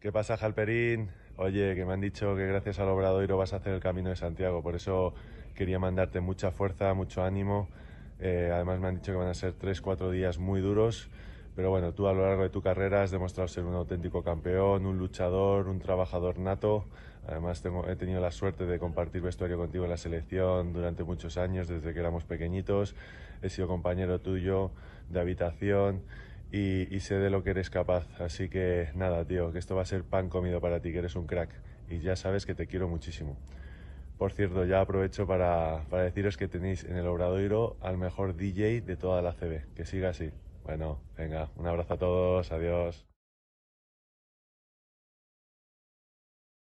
¿Qué pasa, Jalperín? Oye, que me han dicho que gracias al Obradoiro vas a hacer el camino de Santiago, por eso quería mandarte mucha fuerza, mucho ánimo. Eh, además, me han dicho que van a ser tres, cuatro días muy duros, pero bueno, tú a lo largo de tu carrera has demostrado ser un auténtico campeón, un luchador, un trabajador nato. Además, he tenido la suerte de compartir vestuario contigo en la selección durante muchos años, desde que éramos pequeñitos. He sido compañero tuyo de habitación y, sé de lo que eres capaz. Así que nada, tío, que esto va a ser pan comido para ti, que eres un crack. Y ya sabes que te quiero muchísimo. Por cierto, ya aprovecho para, para deciros que tenéis en el Obradoiro al mejor DJ de toda la CB. Que siga así. Bueno, venga, un abrazo a todos, adiós.